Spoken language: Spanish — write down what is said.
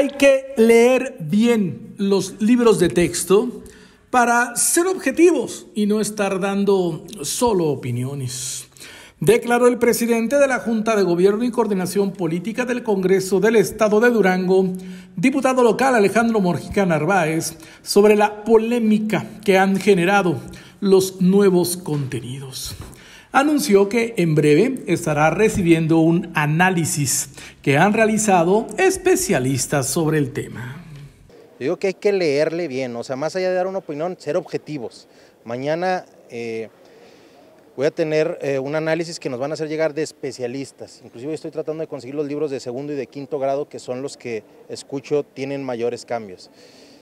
Hay que leer bien los libros de texto para ser objetivos y no estar dando solo opiniones. Declaró el presidente de la Junta de Gobierno y Coordinación Política del Congreso del Estado de Durango, diputado local Alejandro Morjica Narváez, sobre la polémica que han generado los nuevos contenidos anunció que en breve estará recibiendo un análisis que han realizado especialistas sobre el tema. Yo digo que hay que leerle bien, o sea, más allá de dar una opinión, ser objetivos. Mañana eh, voy a tener eh, un análisis que nos van a hacer llegar de especialistas. Inclusive estoy tratando de conseguir los libros de segundo y de quinto grado, que son los que escucho tienen mayores cambios.